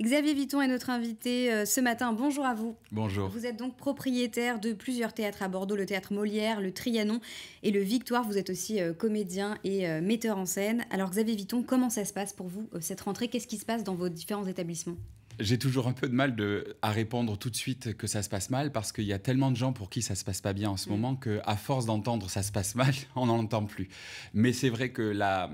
Xavier Viton est notre invité euh, ce matin. Bonjour à vous. Bonjour. Vous êtes donc propriétaire de plusieurs théâtres à Bordeaux, le théâtre Molière, le Trianon et le Victoire. Vous êtes aussi euh, comédien et euh, metteur en scène. Alors Xavier Viton, comment ça se passe pour vous cette rentrée Qu'est-ce qui se passe dans vos différents établissements j'ai toujours un peu de mal à répondre tout de suite que ça se passe mal parce qu'il y a tellement de gens pour qui ça se passe pas bien en ce mm. moment que à force d'entendre ça se passe mal, on n'en entend plus. Mais c'est vrai que la,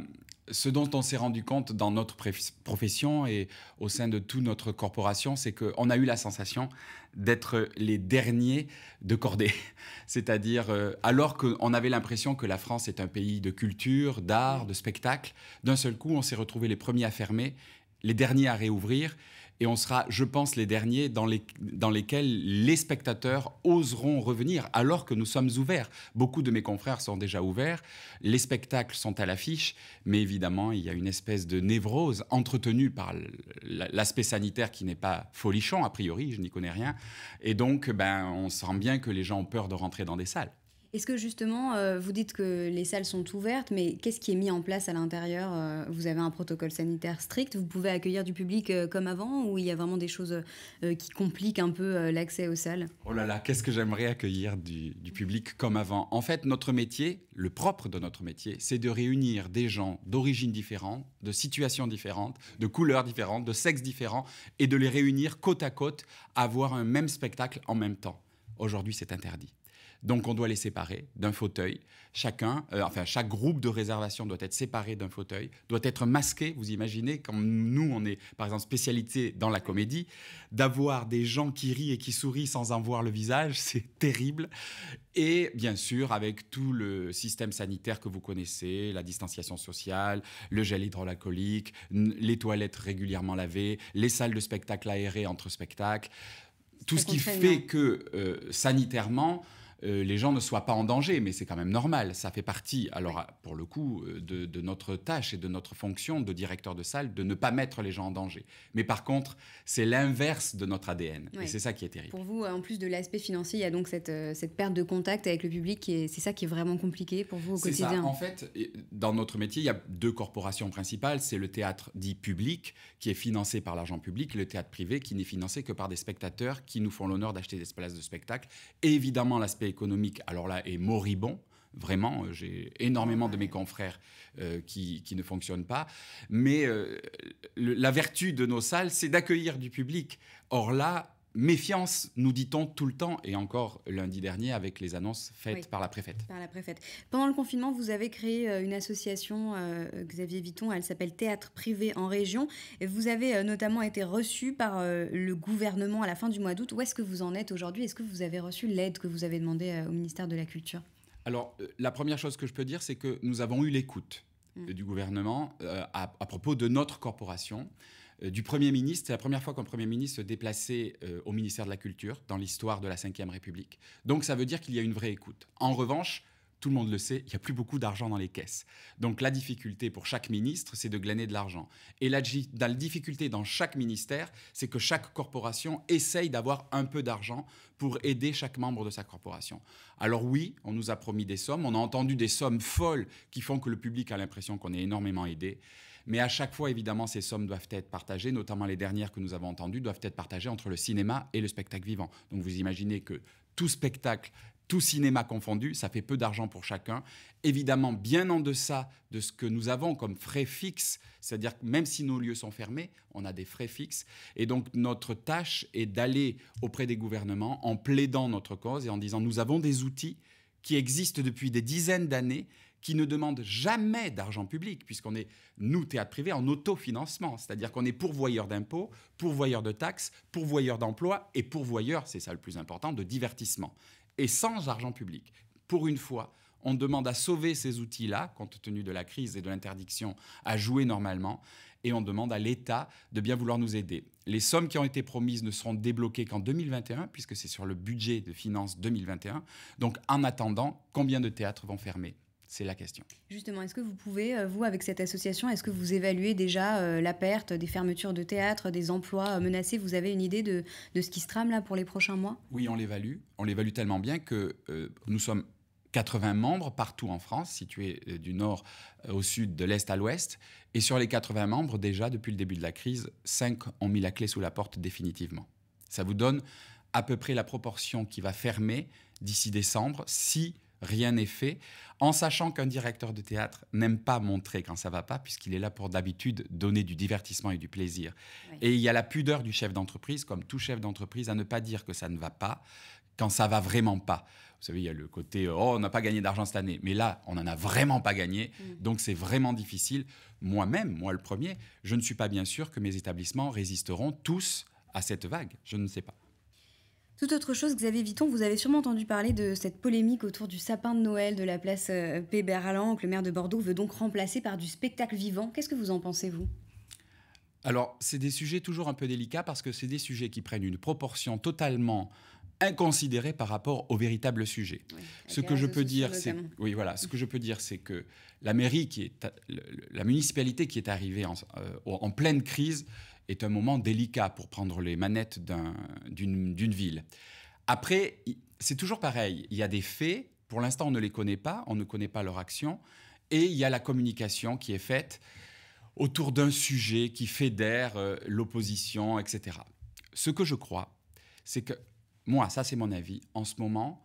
ce dont on s'est rendu compte dans notre profession et au sein de toute notre corporation, c'est qu'on a eu la sensation d'être les derniers de cordée. C'est-à-dire, euh, alors qu'on avait l'impression que la France est un pays de culture, d'art, de spectacle, d'un seul coup, on s'est retrouvés les premiers à fermer, les derniers à réouvrir et on sera, je pense, les derniers dans, lesquels les spectateurs oseront revenir, alors que nous sommes ouverts. Beaucoup de mes confrères sont déjà ouverts, les spectacles sont à l'affiche, mais évidemment, il y a une espèce de névrose entretenue par l'aspect sanitaire qui n'est pas folichon, a priori, je n'y connais rien. Et donc, ben, on sent bien que les gens ont peur de rentrer dans des salles. Est-ce que justement, euh, vous dites que les salles sont ouvertes, mais qu'est-ce qui est mis en place à l'intérieur euh, Vous avez un protocole sanitaire strict, vous pouvez accueillir du public euh, comme avant, ou il y a vraiment des choses qui compliquent un peu l'accès aux salles Oh là là, qu'est-ce que j'aimerais accueillir du, public comme avant En fait, notre métier, le propre de notre métier, c'est de réunir des gens d'origines différentes, de situations différentes, de couleurs différentes, de sexes différents, et de les réunir côte à côte, à voir un même spectacle en même temps. Aujourd'hui, c'est interdit. Donc, on doit les séparer d'un fauteuil. Chacun, euh, enfin, chaque groupe de réservation doit être séparé d'un fauteuil, doit être masqué. Vous imaginez, quand nous, on est, par exemple, spécialité dans la comédie, d'avoir des gens qui rient et qui sourient sans en voir le visage, c'est terrible. Et bien sûr, avec tout le système sanitaire que vous connaissez, la distanciation sociale, le gel hydroalcoolique, les toilettes régulièrement lavées, les salles de spectacle aérées entre spectacles tout ce qui fait que euh, sanitairement, euh, les gens ne soient pas en danger, mais c'est quand même normal. Ça fait partie, alors pour le coup, euh, de, notre tâche et de notre fonction de directeur de salle, de ne pas mettre les gens en danger. Mais par contre, c'est l'inverse de notre ADN. Et c'est ça qui est terrible. Pour vous, en plus de l'aspect financier, il y a donc cette, euh, perte de contact avec le public, et c'est ça qui est vraiment compliqué pour vous au quotidien. Ça. En fait, dans notre métier, il y a deux corporations principales. C'est le théâtre dit public, qui est financé par l'argent public, le théâtre privé, qui n'est financé que par des spectateurs qui nous font l'honneur d'acheter des places de spectacle. évidemment, l'aspect économique, alors là, est moribond. Vraiment, euh, j'ai énormément de mes confrères euh, qui, ne fonctionnent pas. Mais euh, la vertu de nos salles, c'est d'accueillir du public. Or là, Méfiance, nous dit-on tout le temps, et encore lundi dernier avec les annonces faites par la préfète. Par la préfète. Pendant le confinement, vous avez créé euh, une association, euh, Xavier Viton, elle s'appelle Théâtre Privé en Région. Et vous avez euh, notamment été reçu par le gouvernement à la fin du mois d'août. Où est-ce que vous en êtes aujourd'hui Est-ce que vous avez reçu l'aide que vous avez demandée au ministère de la Culture Alors, la première chose que je peux dire, c'est que nous avons eu l'écoute mmh. du gouvernement à, propos de notre corporation. Euh, du Premier ministre. C'est la première fois qu'un Premier ministre se déplaçait euh, au ministère de la Culture dans l'histoire de la Ve République. Donc ça veut dire qu'il y a une vraie écoute. En revanche, tout le monde le sait, il n'y a plus beaucoup d'argent dans les caisses. Donc la difficulté pour chaque ministre, c'est de glaner de l'argent. Et la, difficulté dans chaque ministère, c'est que chaque corporation essaye d'avoir un peu d'argent pour aider chaque membre de sa corporation. Alors oui, on nous a promis des sommes, on a entendu des sommes folles qui font que le public a l'impression qu'on est énormément aidé. Mais à chaque fois, évidemment, ces sommes doivent être partagées, notamment les dernières que nous avons entendues, doivent être partagées entre le cinéma et le spectacle vivant. Donc vous imaginez que tout spectacle tout cinéma confondu, ça fait peu d'argent pour chacun. Évidemment, bien en deçà de ce que nous avons comme frais fixes, c'est-à-dire que même si nos lieux sont fermés, on a des frais fixes. Et donc, notre tâche est d'aller auprès des gouvernements en plaidant notre cause et en disant nous avons des outils qui existent depuis des dizaines d'années, qui ne demande jamais d'argent public, puisqu'on est, nous, théâtre privé, en autofinancement, c'est-à-dire qu'on est pourvoyeur d'impôts, pourvoyeur de taxes, pourvoyeur d'emplois et pourvoyeur, c'est ça le plus important, de divertissement, et sans argent public. Pour une fois, on demande à sauver ces outils-là, compte tenu de la crise et de l'interdiction à jouer normalement, et on demande à l'État de bien vouloir nous aider. Les sommes qui ont été promises ne seront débloquées qu'en 2021, puisque c'est sur le budget de finances 2021. Donc en attendant, combien de théâtres vont fermer c'est la question. Justement, est-ce que vous pouvez, euh, vous, avec cette association, est-ce que vous évaluez déjà euh, la perte des fermetures de théâtre, des emplois euh, menacés Vous avez une idée de, ce qui se trame là pour les prochains mois Oui, on l'évalue. On l'évalue tellement bien que nous sommes 80 membres partout en France, situés du nord au sud, de l'est à l'ouest. Et sur les 80 membres, déjà depuis le début de la crise, 5 ont mis la clé sous la porte définitivement. Ça vous donne à peu près la proportion qui va fermer d'ici décembre si rien n'est fait, en sachant qu'un directeur de théâtre n'aime pas montrer quand ça va pas, puisqu'il est là pour d'habitude donner du divertissement et du plaisir. Et il y a la pudeur du chef d'entreprise, comme tout chef d'entreprise, à ne pas dire que ça ne va pas quand ça va vraiment pas. Vous savez, il y a le côté oh, on n'a pas gagné d'argent cette année, mais là, on n'en a vraiment pas gagné, mm. donc c'est vraiment difficile. Moi-même, moi le premier, je ne suis pas bien sûr que mes établissements résisteront tous à cette vague. Je ne sais pas. Tout autre chose, Xavier Viton, vous avez sûrement entendu parler de cette polémique autour du sapin de Noël de la place Péberlan, euh, que le maire de Bordeaux veut donc remplacer par du spectacle vivant. Qu'est-ce que vous en pensez, vous Alors, c'est des sujets toujours un peu délicats parce que c'est des sujets qui prennent une proportion totalement inconsidérée par rapport au véritable sujet. ce que je peux dire, c'est oui voilà, ce que je peux dire, c'est que la mairie qui est la municipalité qui est arrivée en euh, pleine crise est un moment délicat pour prendre les manettes d'une ville. Après, c'est toujours pareil. Il y a des faits. Pour l'instant, on ne les connaît pas. On ne connaît pas leur action. Et il y a la communication qui est faite autour d'un sujet qui fédère euh, l'opposition, etc. Ce que je crois, c'est que, moi, ça c'est mon avis, en ce moment,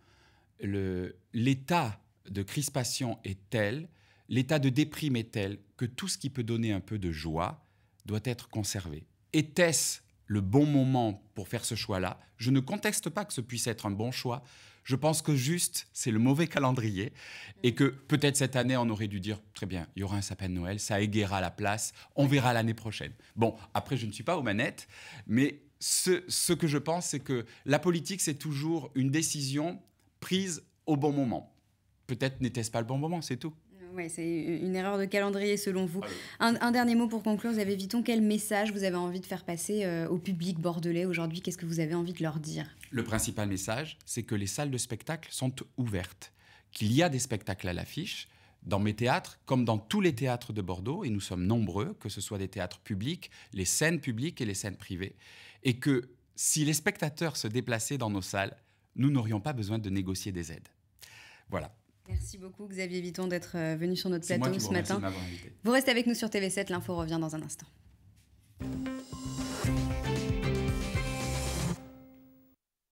l'état de crispation est tel, l'état de déprime est tel que tout ce qui peut donner un peu de joie doit être conservé. Était-ce le bon moment pour faire ce choix-là Je ne conteste pas que ce puisse être un bon choix. Je pense que juste, c'est le mauvais calendrier et que peut-être cette année, on aurait dû dire, très bien, il y aura un sapin de Noël, ça éguera la place, on verra l'année prochaine. Bon, après, je ne suis pas aux manettes, mais ce que je pense, c'est que la politique, c'est toujours une décision prise au bon moment. Peut-être n'était-ce pas le bon moment, c'est tout. Oui, c'est une erreur de calendrier selon vous. Ah, un, dernier mot pour conclure, vous avez Viton, quel message vous avez envie de faire passer euh, au public bordelais aujourd'hui Qu'est-ce que vous avez envie de leur dire Le principal message, c'est que les salles de spectacle sont ouvertes, qu'il y a des spectacles à l'affiche. Dans mes théâtres, comme dans tous les théâtres de Bordeaux, et nous sommes nombreux, que ce soit des théâtres publics, les scènes publiques et les scènes privées, et que si les spectateurs se déplaçaient dans nos salles, nous n'aurions pas besoin de négocier des aides. Voilà. Merci beaucoup Xavier Viton d'être euh, venu sur notre plateau ce matin. vous restez avec nous sur TV7, l'info revient dans un instant.